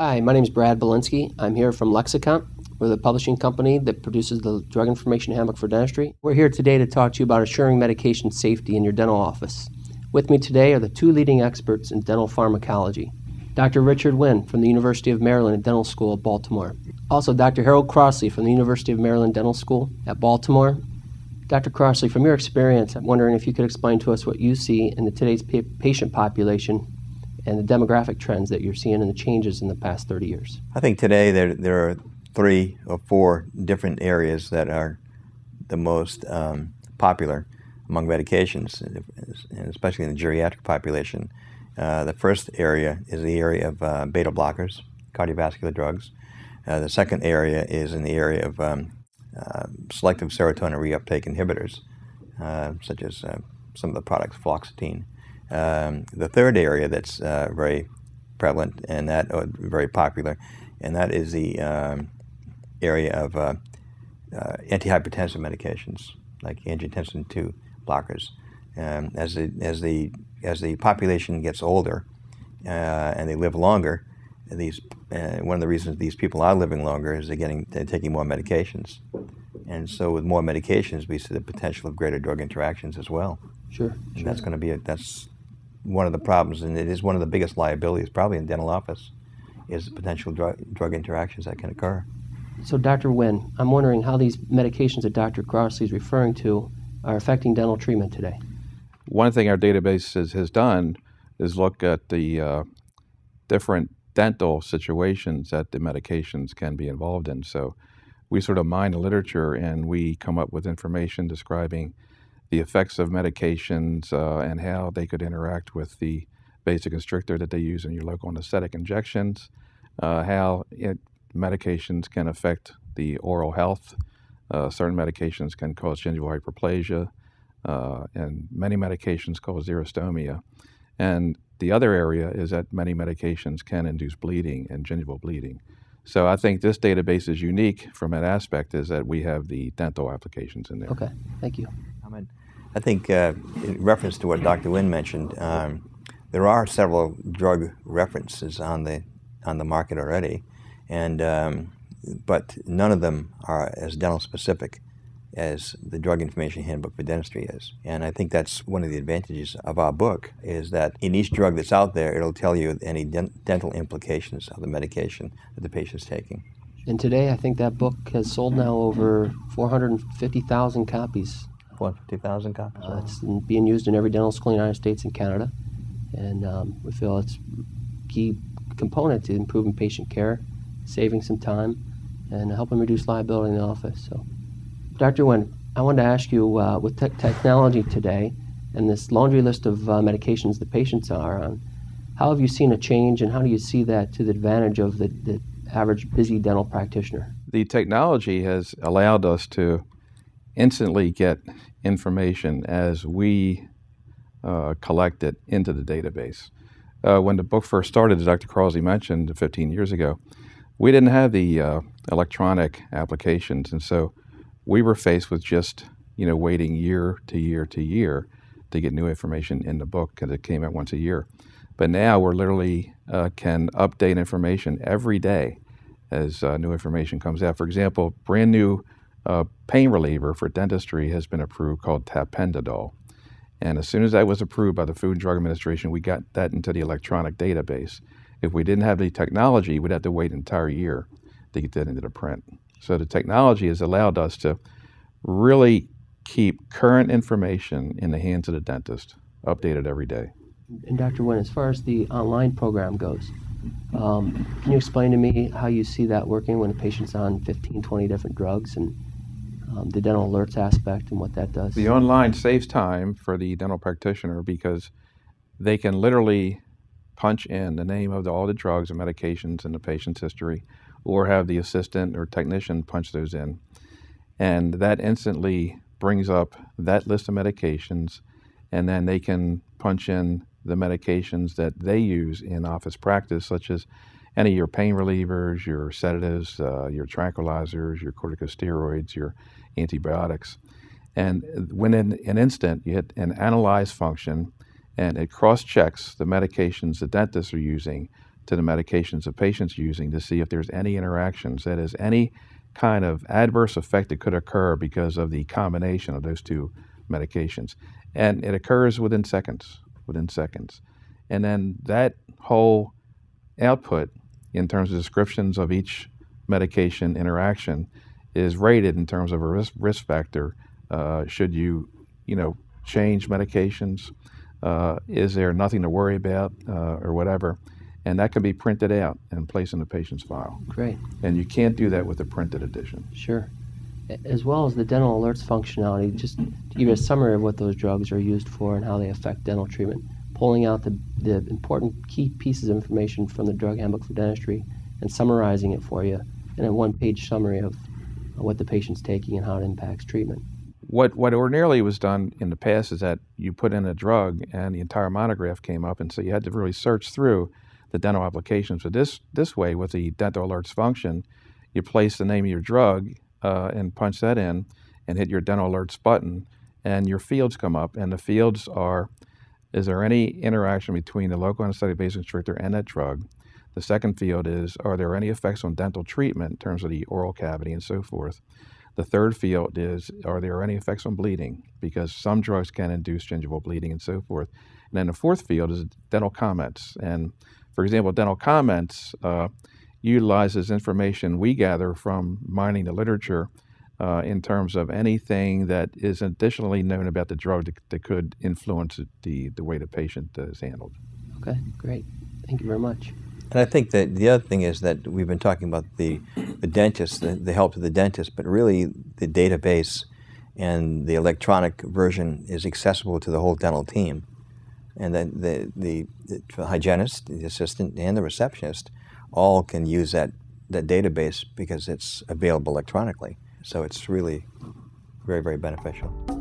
Hi, my name is Brad Belinsky. I'm here from Lexicon. We're the publishing company that produces the drug information handbook for dentistry. We're here today to talk to you about assuring medication safety in your dental office. With me today are the two leading experts in dental pharmacology Dr. Richard Wynn from the University of Maryland Dental School at Baltimore. Also, Dr. Harold Crossley from the University of Maryland Dental School at Baltimore. Dr. Crossley, from your experience, I'm wondering if you could explain to us what you see in the today's pa- patient population and the demographic trends that you're seeing and the changes in the past 30 years? I think today there, there are three or four different areas that are the most um, popular among medications, especially in the geriatric population. Uh, the first area is the area of uh, beta blockers, cardiovascular drugs. Uh, the second area is in the area of um, uh, selective serotonin reuptake inhibitors, uh, such as uh, some of the products, fluoxetine. Um, the third area that's uh, very prevalent and that uh, very popular, and that is the um, area of uh, uh, antihypertensive medications like angiotensin II blockers. Um, as the as the as the population gets older uh, and they live longer, these uh, one of the reasons these people are living longer is they're getting they're taking more medications, and so with more medications, we see the potential of greater drug interactions as well. Sure, sure. that's going to be a, that's one of the problems, and it is one of the biggest liabilities probably in dental office, is the potential drug, drug interactions that can occur. So, Dr. Wynn, I'm wondering how these medications that Dr. Grossley is referring to are affecting dental treatment today. One thing our database is, has done is look at the uh, different dental situations that the medications can be involved in. So, we sort of mine the literature and we come up with information describing the effects of medications uh, and how they could interact with the basic constrictor that they use in your local anesthetic injections, uh, how it, medications can affect the oral health. Uh, certain medications can cause gingival hyperplasia, uh, and many medications cause xerostomia. And the other area is that many medications can induce bleeding and gingival bleeding. So I think this database is unique from that aspect is that we have the dental applications in there. Okay, thank you. I think uh, in reference to what Dr. Wynn mentioned, um, there are several drug references on the on the market already, and um, but none of them are as dental specific as the drug information handbook for dentistry is and i think that's one of the advantages of our book is that in each drug that's out there it'll tell you any dental implications of the medication that the patient's taking and today i think that book has sold now over 450000 copies one, copies. Uh, it's being used in every dental school in the United States and Canada, and um, we feel it's key component to improving patient care, saving some time, and helping reduce liability in the office. So, Dr. Nguyen, I wanted to ask you uh, with te- technology today and this laundry list of uh, medications the patients are on, how have you seen a change and how do you see that to the advantage of the, the average busy dental practitioner? The technology has allowed us to instantly get information as we uh, collect it into the database. Uh, when the book first started, as Dr. Crosley mentioned 15 years ago, we didn't have the uh, electronic applications, and so we were faced with just you know waiting year to year to year to get new information in the book because it came out once a year. But now we're literally uh, can update information every day as uh, new information comes out. For example, brand new a pain reliever for dentistry has been approved called tapentadol. And as soon as that was approved by the Food and Drug Administration, we got that into the electronic database. If we didn't have the technology, we'd have to wait an entire year to get that into the print. So the technology has allowed us to really keep current information in the hands of the dentist, updated every day. And Dr. Wynn, as far as the online program goes, um, can you explain to me how you see that working when a patient's on 15, 20 different drugs and um, the dental alerts aspect and what that does. The online saves time for the dental practitioner because they can literally punch in the name of the, all the drugs and medications in the patient's history, or have the assistant or technician punch those in. And that instantly brings up that list of medications, and then they can punch in the medications that they use in office practice, such as any of your pain relievers, your sedatives, uh, your tranquilizers, your corticosteroids, your antibiotics. And when in an instant you hit an analyze function, and it cross checks the medications the dentists are using to the medications the patients are using to see if there's any interactions. That is, any kind of adverse effect that could occur because of the combination of those two medications. And it occurs within seconds, within seconds. And then that whole output in terms of descriptions of each medication interaction is rated in terms of a risk, risk factor. Uh, should you, you know, change medications? Uh, is there nothing to worry about uh, or whatever? And that can be printed out and placed in the patient's file. Great. And you can't do that with the printed edition. Sure. As well as the dental alerts functionality, just to give you a summary of what those drugs are used for and how they affect dental treatment pulling out the, the important key pieces of information from the drug handbook for dentistry and summarizing it for you in a one page summary of what the patient's taking and how it impacts treatment. What, what ordinarily was done in the past is that you put in a drug and the entire monograph came up, and so you had to really search through the dental applications. But this, this way, with the dental alerts function, you place the name of your drug uh, and punch that in and hit your dental alerts button, and your fields come up, and the fields are is there any interaction between the local anesthetic base constrictor and that drug? The second field is Are there any effects on dental treatment in terms of the oral cavity and so forth? The third field is Are there any effects on bleeding? Because some drugs can induce gingival bleeding and so forth. And then the fourth field is dental comments. And for example, dental comments uh, utilizes information we gather from mining the literature uh, in terms of anything that is additionally known about the drug that, that could influence the, the way the patient is handled. Okay, great. Thank you very much. And I think that the other thing is that we've been talking about the, the dentist, the, the help to the dentist, but really the database and the electronic version is accessible to the whole dental team. And then the, the, the hygienist, the assistant, and the receptionist all can use that, that database because it's available electronically. So it's really very, very beneficial.